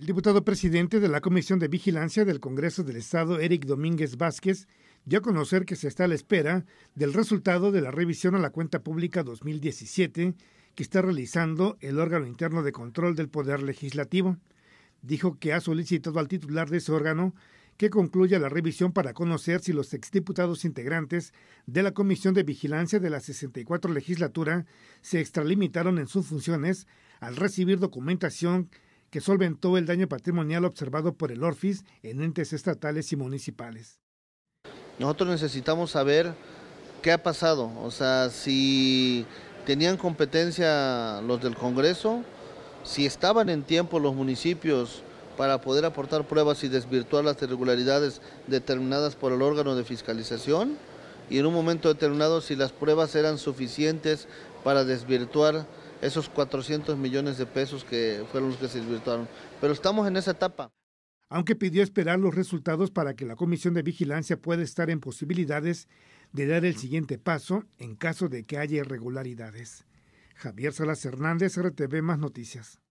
El diputado presidente de la Comisión de Vigilancia del Congreso del Estado, Eric Domínguez Vázquez, dio a conocer que se está a la espera del resultado de la revisión a la cuenta pública 2017 que está realizando el órgano interno de control del Poder Legislativo. Dijo que ha solicitado al titular de ese órgano que concluya la revisión para conocer si los exdiputados integrantes de la Comisión de Vigilancia de la 64 legislatura se extralimitaron en sus funciones al recibir documentación que solventó el daño patrimonial observado por el Orfis en entes estatales y municipales. Nosotros necesitamos saber qué ha pasado, o sea, si tenían competencia los del Congreso, si estaban en tiempo los municipios para poder aportar pruebas y desvirtuar las irregularidades determinadas por el órgano de fiscalización y en un momento determinado si las pruebas eran suficientes para desvirtuar esos 400 millones de pesos que fueron los que se desvirtuaron. Pero estamos en esa etapa. Aunque pidió esperar los resultados para que la Comisión de Vigilancia pueda estar en posibilidades de dar el siguiente paso en caso de que haya irregularidades. Javier Salas Hernández, RTV Más Noticias.